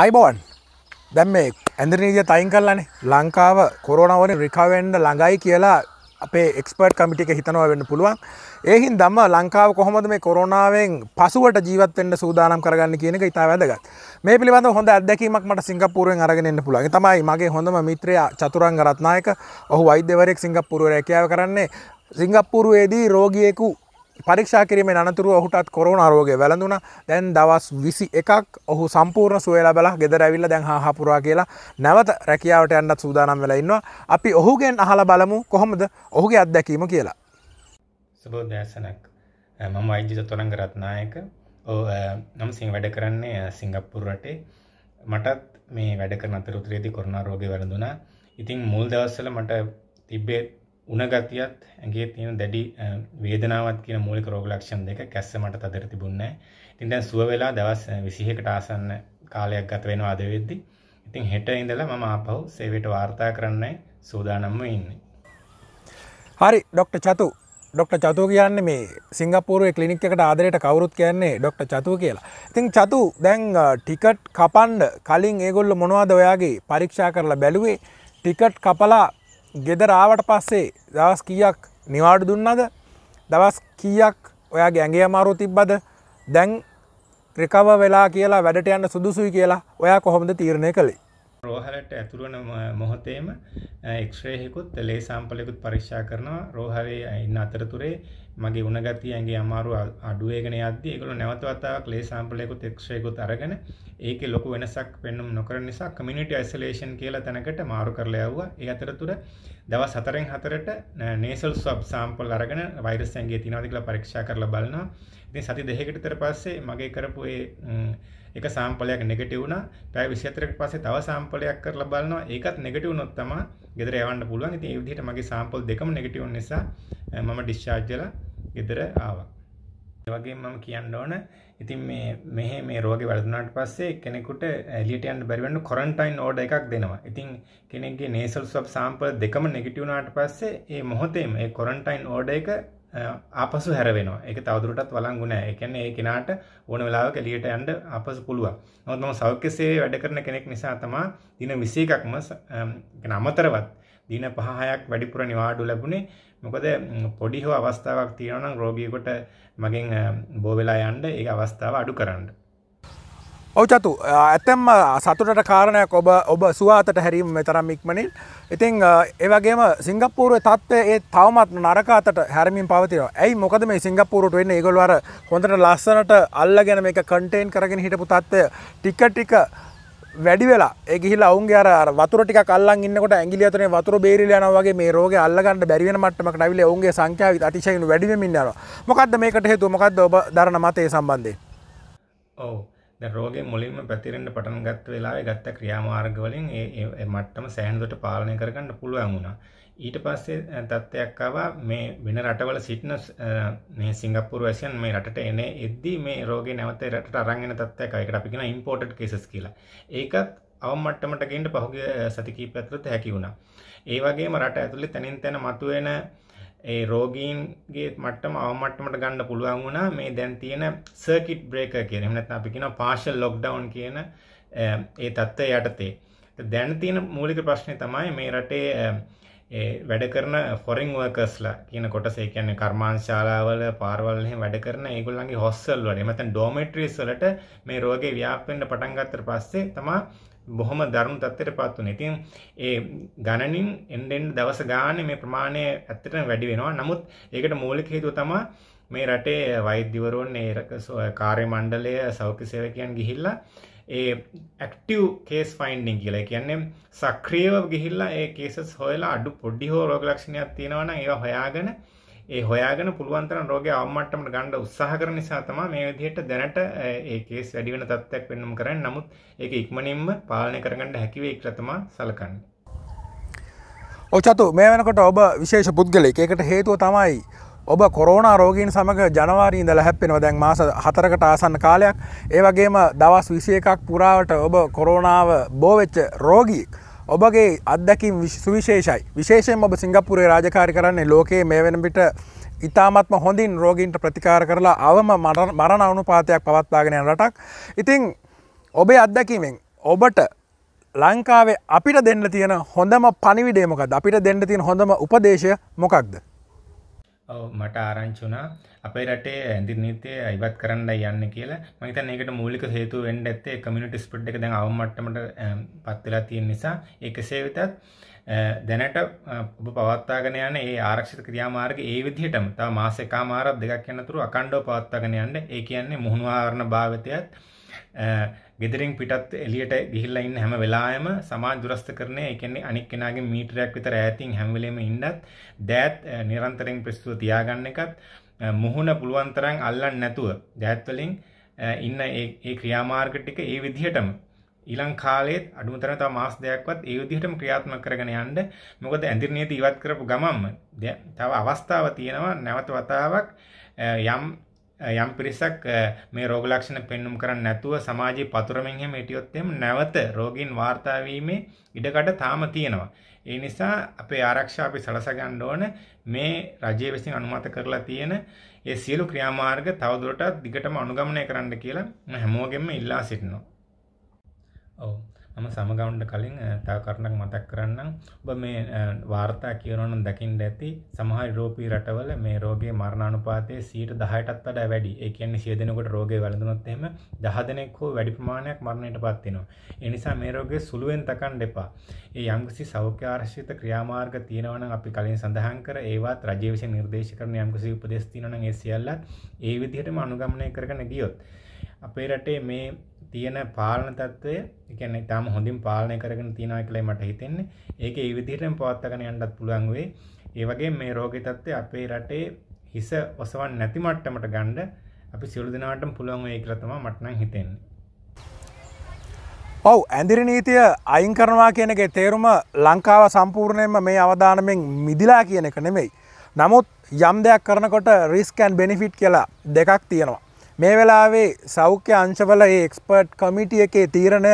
අයිබෝන් දැම් මේ ඇඳරනීජ තයින් කරලනේ ලංකාව කොරනවන රිකාවෙන්ඩ ළඟයි කියලා අපේ එක්ස්පර්ට් කමිටික හිතනවා වෙන්න පුළුවන් ඒහින් දම්ම ලංකාව කොහොමද මේ කොරනාවෙන් පසුවට ජීවත්තෙන්ට සූදානම් කරගන්න කියන එක ඉතා වැදගත් මේ පිළිබඳ හොඳ අදැකීමක් මට සිංගපපුරුවෙන් අරගෙනන්න පුළුවන් තමයි මගේ හොඳම මිත්‍රය චතුරංග රත්නායක ඔහු වෛද්‍යවරයෙක් සිංගපපුරුවර රැකියාව කරන්නේ සිංගප්පුරුවේදී රෝගියෙකු පරීක්ෂා කිරීමේ අනතුරු ඔහුටත් කොරෝනා රෝගය වැළඳුණ දැන් දවස් විසි එකක් ඔහු සම්පූර්ණ සුවලා බලා ගෙදර ඇවිල්ල දැන් හා හපුරා කියලා නැවත රැකියාවට යන්නත් සූදානම් වෙලා ඉන්නවා අපි ඔහුගෙන් අහලා බලමු කොහොමද ඔහුගේ අත්දැකීම කියලා සුබෝදෑසනක් මම අයිජිත තොරංග රත්නායක නම් සිං වැඩ කරන්නේ සිංගප්පුර රටේ මටත් මේ වැඩ කරන අතර උතුරේදී කොරෝනා රෝගය වැළඳුණා ඉතින් මුල් දවස්වල මට තිබ්බේ උනගතියත් ඇගේ තියෙන දැඩි වේදනාවත් කියන මූලික රෝග ලක්ෂණ දෙක කැස්ස මට තදට තිබුණේ ඉතින් දැන් සුව වෙලා දවස් 26කට ආසන්න කාලයක් ගත වෙනවා අද වෙද්දි ඉතින් හෙට ඉඳලා මම ආපහු සේවයට වාර්තා කරන්නයි සූදානම්ව ඉන්නේ හරි ඩොක්ටර් චතු ඩොක්ට චතු කියන්න මේ සිංගපපුරුව කලිනික් එකට ආදරයට කවරුත් කියන්නේ ඩොක්ට චතු කියලා ඉතිං චතු දැන් ටිකට් කපන්ඩ කලින් ඒගොල්ල මොනවාද ඔයාගේ පරීක්ෂා කරලා බැලුවේ ටිකට් කපලා ගෙදරාවට පස්සේ දවස් කියක් නිවාඩු දුන්නද දවස් කියක් ඔයා ගැගේ අමාරු තිබ්බද දැන් රිකව වෙලා කියලා වැඩට යන්න සුදුසුයි කියලා ඔයා කොහොමද තීරණය කළේ රෝහලට ඇතුරන මොහොතේම එක්ශ්‍රේයකුත් ලේ සාම්පලයකුත් පරීක්ෂා කරනවා රෝහලේ ඉන්න අතරතුරේ මගේ උණ ගතිය ඇඟේ අමාරු අඩු වෙගෙන යද්දී ඒගොල්ලෝ නැවත වතාවක් ලේ සැම්පල් එකකුත් එක්ස්රේ එකකුත් අරගෙන ඒකේ ලොකු වෙනසක් පෙන්වන්න නොකරන නිසා කමියුනිටි අයිසොලේෂන් කියලා තැනකට මාරු කරලා යවුවා. ඒ අතරතුර දවස් 4න් 4ට නේසල් ස්වබ් සැම්පල් අරගෙන වෛරස් ඇඟේ තියෙනවද කියලා පරීක්ෂා කරලා බලනවා. ඉතින් සති දෙකකට විතර පස්සේ මගේ කරපු ඒ එක සාම්පලයක් නෙගටිව් වුණා. පැය 24කට පස්සේ තව සාම්පලයක් කරලා බලනවා. ඒකත් නෙගටිව් වුණොත් තමයි ගෙදර යවන්න පුළුවන්. ඉතින් ඒ විදිහට මගේ සාම්පල් දෙකම නෙගටිව් නිසා මම ඩිස්චාර්ජ් වෙලා ගෙදර ආවා. ඒ වගේ මම කියන්න ඕන ඉතින් මේ මෙහෙ මේ රෝගේ වැළඳුනාට පස්සේ කෙනෙකුට එළියට යන්න බැරි වෙන්න ක්වොරන්ටයින් ඕඩර් එකක් දෙනවා. ඉතින් කෙනෙක්ගේ nasal swab sample දෙකම නෙගටිව් වුණාට පස්සේ ඒ මොහොතේම ඒ ක්වොරන්ටයින් ඕඩර් එක ආපසු හැරවෙනවා. ඒක තවදුරටත් වළංගු නැහැ. ඒ කියන්නේ ඒ කෙනාට ඕන වෙලාවක එළියට යන්න ආපසු පුළුවන්. නමුත් මම සෞඛ්‍ය සේවයේ වැඩ කරන කෙනෙක් නිසා තමයි දින 21ක්ම අමතරවත් දින 5-6ක් වැඩිපුර නිවාඩු ලැබුණේ මොකද පොඩි හෝ අවස්ථාවක් තියෙනවා නම් රෝගියෙකුට මගෙන් බෝ වෙලා යන්න ඒ අවස්ථාව අඩු කරන්න. ඔව චතු ඇතැම් සතුටට කාරණයක් ඔබ ඔබ සුවාතට හැරීම මෙතරම් ඉක්මනින් ඉතිං ඒවගේම සිංගපූරුව තත්ව ඒ තවමත් නරකාතට හැරමින් පවතිව ඇයි මොකද මේ සිංගපූරුට වෙන්න ඒගොල්වර හොඳට ලස්සනට අල්ල ගැන මේ කටේන් කරගෙන හිටපු තත්ත්වය ටික්ක ටික වැඩි වෙලා ඒගිහිල අවුන්ගේ අර වතුර ටික අල්ලන් ඉන්නකොට ඇඟිලි අතරේ වතුර බේරිලා යනවා වගේ මේ රෝගේ අල්ල ගන්න බැරි වෙන මට්ටමකට අවිල ඔවුන්ගේ සංඛ්‍යාව අතිශයින් වැඩි වෙමින් යනවා. මොකද්ද මේකට හේතුව? මොකද්ද ඔබ දරන මතය සම්බන්ධයෙන්? ඔව්. දැන් රෝගේ මුලින්ම පැතිරෙන්න පටන් ගත්ත වෙලාවේ ගත්ත ක්‍රියාමාර්ග වලින් ඒ ඒ මට්ටම සෑහනකට පාලනය කරගන්න පුළුවන් වුණා. ඊට පස්සේ තත්ත්වයක් ආවා මේ වෙන රටවල සිටින මේ සිංගප්පූරු වැසියන් මේ රටට එන එද්දී මේ රෝගේ නැවත රටට අරන් එන තත්ත්වයක් ආවා. ඒකට අපි කියනවා imported cases කියලා. ඒකත් අවම මට්ටමට ගෙන්න පහුගිය සති කිහිපයක් ඇතුළත හැකි වුණා. ඒ වගේම රට ඇතුලේ තනින් තන මතුවෙන ඒ රෝගීන්ගේ මට්ටම අවමට්ටමට ගන්න පුළුවන් වුණා මේ දැන් තියෙන සර්කිට් බ්‍රේකර් කියන. එහෙම නැත්නම් අපි කියනවා පාෂල් ලොක්ඩවුන් කියන ඒ தත්ත්වය යටතේ. දැන් තියෙන මූලික ප්‍රශ්නේ තමයි මේ රටේ වැඩ කරන ෆොරින් වර්කර්ස්ලා කියන කොටස ඒ කියන්නේ කර්මාන්තශාලාවල පාරවල් එහෙම වැඩ කරන ඒගොල්ලන්ගේ හොස්ටල් වල එහෙම නැත්නම් ඩෝමෙට්‍රීස් වලට මේ රෝගේ ව්‍යාප්ත වෙන්න පටන් ගත්තට පස්සේ තමයි බොහොම දරුණු තත්ත්වයටපත් වුණා. ඉතින් ඒ ගණනින් එන්නෙන් දවස ගානේ මේ ප්‍රමාණය ඇත්තටම වැඩි වෙනවා. නමුත් ඒකට මූලික හේතුව තමයි මේ රටේ වෛද්‍යවරුන් ඒ කාර්ය මණ්ඩලය සෞඛ්‍ය සේවකයන් ගිහිල්ලා ඒ ඇක්ටිව් කේස් ෆයින්ඩින් කියලා කියන්නේ සක්‍රියව ගිහිල්ලා ඒ කේසස් හොයලා අඩු පොඩි හෝ රෝග ලක්ෂණයක් තියෙනවා නම් ඒවා හොයාගෙන ඒ හොයාගෙන පුළුවන් තරම් රෝගය අවම මට්ටමට ගන්න උත්සාහ කරන නිසා තමයි මේ විදිහට දැනට ඒ කේස් වැඩි වෙන තත්ත්වයක් වෙන්නම කරන්නේ. නමුත් ඒක ඉක්මනින්ම පාලනය කරගන්න හැකි වෙයි කියලා තමයි සලකන්නේ. ඔචතු මේ වෙනකොට ඔබ විශේෂ පුද්ගලෙක් ඒකට හේතුව තමයි ඔබ කොරෝණ රෝගීන් සමඟ ජනවාරීන්ද ලැහැපෙනව දැන් මාස හතරකට ආසන්න කාලයක් ඒවගේම දවස් විසිය එකක් පුරාවට ඔබ කොරෝණාව බෝවෙච්ච රෝගීක් ඔබගේ අත්දැකින් සුවිශේෂයි විශේෂෙන් ඔබ සිංගපපුරේ රාජකාරි කරන්නේ ලෝකයේ මේ වෙනපිට ඉතාමත්ම හොඳින් රෝගීන්ට ප්‍රතිකාර කරලා අවම මරණ අනුපාතයක් පවත්වාගෙන යන රටක් ඉතිං ඔබේ අත්දැකීමෙන් ඔබට ලංකාවේ අපිට දෙන්න තියෙන හොඳම පනිවිඩේමකද අපිට දෙන්න තියෙන හොඳම උපදේශය මොකක්ද මට ආරංචුනා අපේ රටේ ඇදිනීතය අයිවත් කරන්න යන්න කියලා මහිතන් ඒකට මූලික හේතු වෙන්ඩ ඇත්තේ කමිනිට ස්පට් එක දැන් අවමට්ටමට පත්වෙලා තියෙන නිසා එකසේ වෙතත් දැනට ඔබ පවත්තාගෙන යන ඒ ආරක්ෂිත ක්‍රියාමාර්ග ඒ විදිහටම තව මාස එකමාරක් දෙකක් යනතුරු අකණ්ඩව පවත්වාගෙන යන්න ඒ කියන්නේ මුහුණු ආරණ භාවිතයත් ගෙදරින් පිටත් එලියට ගිහිල්ලා ඉන්න හැම වෙලාවෙම සමාජ දුරස්ථකරණය ඒ කියන්නේ අනික් කෙනාගේ මීටරයක් විතර ඈතින් හැම වෙලෙම ඉන්නත් දෑත් නිරන්තරයෙන් පිස්සුව තියාගන්න එකත් මුහුණ පුළුවන් තරම් අල්ලන්න නැතුව දෑත් වලින් ඉන්න ඒ ඒ ක්‍රියාමාර්ග ටික ඒ විදිහටම ඊළං කාලෙත් අඩුම තරම තව මාස දෙකක්වත් ඒ විදිහටම ක්‍රියාත්මක කරගෙන යන්න. මොකද ඇඳිරණියදී ඉවත් කරපු ගමම්ම තව අවස්ථාවක් තියෙනවා නැවත වතාවක් යම් යම් පිරිසක් මේ රෝග ලක්ෂණ පෙන්눔 කරන්නේ නැතුව සමාජයේ පතුරමින් හැම හිටියොත් එම් නැවත රෝගීන් වාර්තා වීමේ ඉඩකඩ තාම තියෙනවා. ඒ නිසා අපේ ආරක්ෂා අපි සලසා ගන්න ඕන මේ රජය විසින් අනුමත කරලා තියෙන ඒ සියලු ක්‍රියාමාර්ග තවදුරටත් දිගටම අනුගමනය කරන්න කියලා හැමෝගෙම ඉල්ලා සිටිනවා. ඔව් මම සමගවුන්ට කලින් තව කරණක් මතක් කරන්නම් ඔබ මේ වාර්තා කියනවනම් දකින්න ඇති සමහර යුරෝපීය රටවල මේ රෝගේ මරණානුපාතය 10%ටත් වඩා වැඩි. ඒ කියන්නේ 100 දෙනෙකුට රෝගේ වැළඳුනොත් එහෙම 10 දෙනෙක් හෝ වැඩි ප්‍රමාණයක් මරණයටපත් වෙනවා. ඒ නිසා මේ රෝගේ සුළුවෙන් තකන්න එපා. ඒ යම්කිසි සෞඛ්‍ය ආරක්ෂිත ක්‍රියාමාර්ග තියෙනවා නම් අපි කලින් සඳහන් කර ඒවත් රජය විසින් නිර්දේශ කරන යම්කිසි උපදෙස් තියෙනවා නම් ඒ සියල්ලත් ඒ විදිහටම අනුගමනය කරගෙන ගියොත් අපේ රටේ මේ තියෙන පාලන තත්ත්වය කියන්නේ තාම හොඳින් පාලනය කරගෙන තියෙනවා කියලා මට හිතෙන්නේ. ඒක ඒ විදිහටම පවත්වාගෙන යන්නත් පුළුවන් වෙයි. ඒ වගේම මේ රෝගේ තත්ත්වය අපේ රටේ හිස ඔසවන්නේ නැති මට්ටමට ගන්න අපි සියලු දෙනාටම පුළුවන් වෙයි කියලා තමයි මට නම් හිතෙන්නේ. ඔව් ඇඳිරි නීතිය අයින් කරනවා කියන එකේ තේරුම ලංකාව සම්පූර්ණයෙන්ම මේ අවධානමෙන් මිදිලා කියන එක නෙමෙයි. නමුත් යම් දෙයක් කරනකොට රිස්ක් ඇන් බෙනිෆිට් කියලා දෙකක් තියෙනවා. මේ වෙලාවේ සෞඛ්‍ය අංශවල ඒ එක්ස්පර්ට් කමිටිය එකේ තීරණය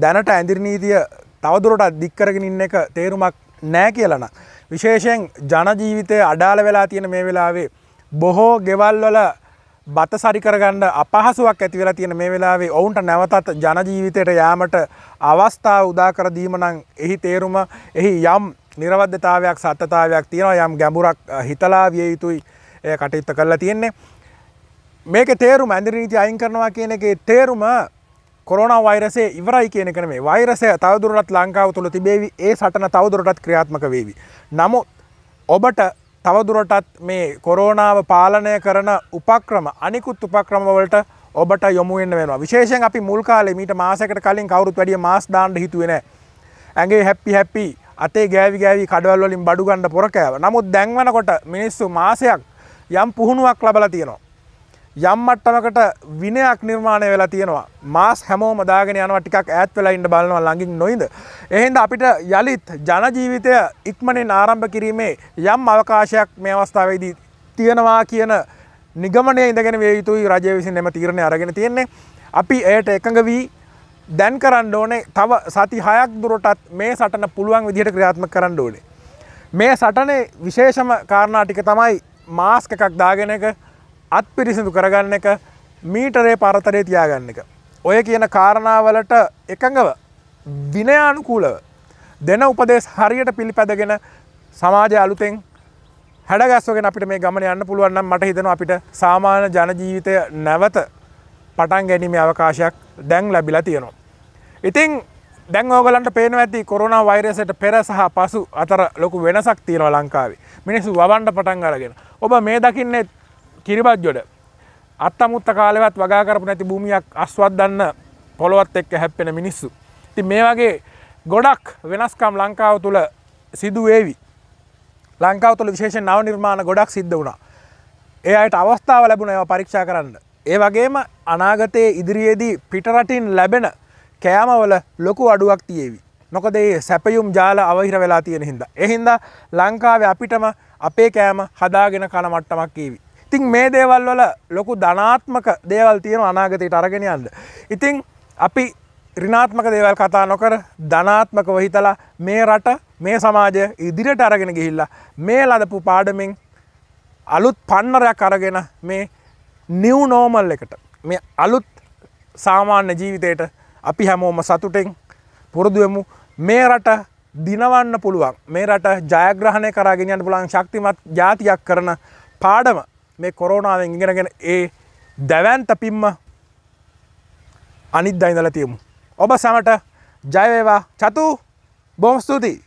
දැනට ඇඳිරනීතිය තවදුරටත් දික්කරගෙන ඉන්න එක තේරුමක් නෑ කියලන. විශේෂයෙන් ජනජීවිතය අඩාල වෙලා තියෙන මේ වෙලාවේ බොහෝ ගෙවල්වල බත සරිකරගන්න අපහසුවක් ඇති වෙලා තියෙන මේ වෙලාවේ ඔවුන්ට නැවතත් ජනජීවිතයට යාමට අවස්ථාව උදාකරදීම නම් එහි තේරුම එහි යම් නිරවද්‍යතාවයක් සත්‍යතාවයක් තියෙනවා යම් ගැඹුරක් හිතලා විය යුතුයි කටයුත්ත කරලා තියෙන්නේ මේක තේරුම ඇඳරීති අයින් කරනවා කියන එකේ තේරුම කොරන වෛරසේ ඉවරයි කියනකන මේ වෛරසය තවදුරටත් ලංකාව තුළ තිබේවි ඒ සටන තවදුරටත් ක්‍රියාත්මක වේවි. නමුත් ඔබට තවදුරටත් මේ කොරෝනාව පාලනය කරන උපක්‍රම අනිකුත් උපක්‍රමවලට ඔබට යොමුෙන් වෙන විශේෂෙන් අපි මුල්කාලේ මීට මාසකට කලින් කවරුත් වැඩිය මාස් දාන්න හිතුවෙන ඇගේ හැප්පි හැපි අතේ ගෑවි ගෑවි කඩවල්ලින් බඩුගන්න පොරකෑව නමුත් දැන්වනකොට මිනිස්සු මාසයක් යම් පුහුණුවක් ලබල තියෙනවා යම් මට්ටමකට විනයක් නිර්මාණය වෙලා තියෙනවා මාස් හැමෝ මදාගෙන යනවා ටිකක් ඈත් වෙලා ඉන්න බලනවා ළඟින් නොයිද එහෙනම් අපිට යලිත් ජන ජීවිතය ඉක්මනින් ආරම්භ කිරීමේ යම් අවකාශයක් මේ අවස්ථාවේදී තියෙනවා කියන නිගමනය ඉඳගෙන වේ යුතුයි රජය විසින් එම තීරණය අරගෙන තියෙන්නේ අපි එයට එකඟ වී දැන් කරන්න ඕනේ තව සති හයක් දුරටත් මේ සටන පුළුවන් විදිහට ක්‍රියාත්මක කරන්න ඕනේ. මේ සටනේ විශේෂම කාරණා ටික තමයි මාස්ක් එකක් දාගෙන එක අත් පිරිසිදු කරගන්න එක මීටරේ පරතරේ තියාගන්න එක. ඔය කියන කාරණාවලට එකඟව විනයානුකූලව දෙන උපදේශ හරියට පිළිපැදගෙන සමාජ අලුතෙන් හැඩගස්වගෙන අපිට මේ ගමන යන්න පුළුවන් නම් මට හිතෙනවා අපිට සාමාන්‍ය ජන ජීවිතය නැවත පටන් ගැනීමේ අවකාශයක් දැන් ලැබිලා තියෙනවා. ඉතින් දැන් ඕගලන්ට පේන ඇති කොරුණ වෛරසට පෙර සහ පසු අතර ලොකු වෙනසක් තියෙනවා ලංකාවේ මිනිස්සු වබන්ඩ පටන් අරගෙන ඔබ මේ දකින්නේ කිරිබද්ජොඩ අත්තමුත්ත කාලවත් වගා කරපු නැති භූමියක් අස්වත් දන්න පොළොවත් එක්ක හැප්පෙන මිනිස්සු. ති මේ වගේ ගොඩක් වෙනස්කම් ලංකාව තුළ සිදුවේවි. ලංකාව තුළ විශේෂ නව නිර්මාණ ගොඩක් සිද්ධ වුණා. ඒ අයට අවස්ථාව ලැබුණ ඒව පරීක්ෂා කරන්න. ඒ වගේම අනාගතයේ ඉදිරියේදී පිටරටින් ලැබෙන කෑමවල ලොකු අඩුවක් තියේවි. නොකද ඒ සැපයුම් ජාල අවහිර වෙලා තියෙන හින්දා. එහින්දා ලංකාවේ අපිටම අපේ කෑම හදාගෙන කන මට්ටමක් කීවි. ඉතින් මේ දේවල් වල ලොකු ධනාත්මක දේවල් තියෙන අනාගතයට අරගෙන යන්න. ඉතින් අපි ඍණාත්මක දේවල් කතා නොකර ධනාත්මකව හිතලා මේ රට මේ සමාජය ඉදිරියට අරගෙන ගිහිල්ලා මේ ලදපු පාඩමෙන් අලුත් පන්නරයක් අරගෙන මේ නිව් නෝමල් එකට මේ අලුත් සාමාන්‍ය ජීවිතයට අපි හැමෝම සතුටෙන් පුරුදුවමු මේ රට දිනවන්න පුළුවන් මේ රට ජයග්‍රහණය කරාගෙනයන්න පුළන් ශක්තිමත් ජාතියක් කරන පාඩම මේ කොරෝනාවෙන් ඉගෙනගෙන ඒ දැවෑන් තපින්ම අනිත් දයිඳල තියමු. ඔබ සමට ජයවේවා චතු බොහොම ස්තුතියි